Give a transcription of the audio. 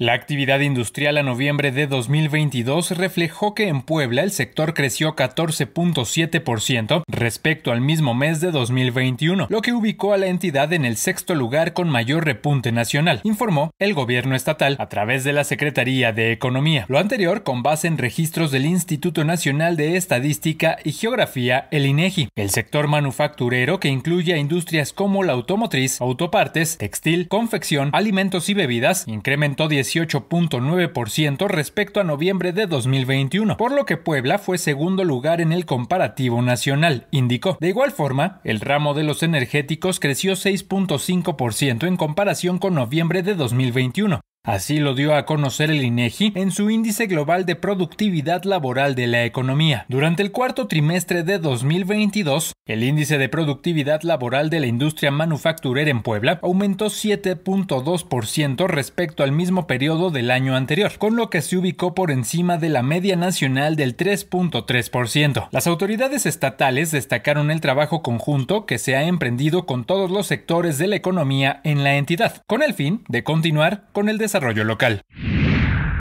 La actividad industrial a noviembre de 2022 reflejó que en Puebla el sector creció 14.7% respecto al mismo mes de 2021, lo que ubicó a la entidad en el sexto lugar con mayor repunte nacional, informó el gobierno estatal a través de la Secretaría de Economía. Lo anterior con base en registros del Instituto Nacional de Estadística y Geografía, el INEGI. El sector manufacturero que incluye a industrias como la automotriz, autopartes, textil, confección, alimentos y bebidas incrementó 10 18.9% respecto a noviembre de 2021, por lo que Puebla fue segundo lugar en el comparativo nacional, indicó. De igual forma, el ramo de los energéticos creció 6.5% en comparación con noviembre de 2021, Así lo dio a conocer el INEGI e en su índice global de productividad laboral de la economía. Durante el cuarto trimestre de 2022, el índice de productividad laboral de la industria manufacturera en Puebla aumentó 7.2% respecto al mismo periodo del año anterior, con lo que se ubicó por encima de la media nacional del 3.3%. Las autoridades estatales destacaron el trabajo conjunto que se ha emprendido con todos los sectores de la economía en la entidad, con el fin de continuar con el desarrollo rollo local.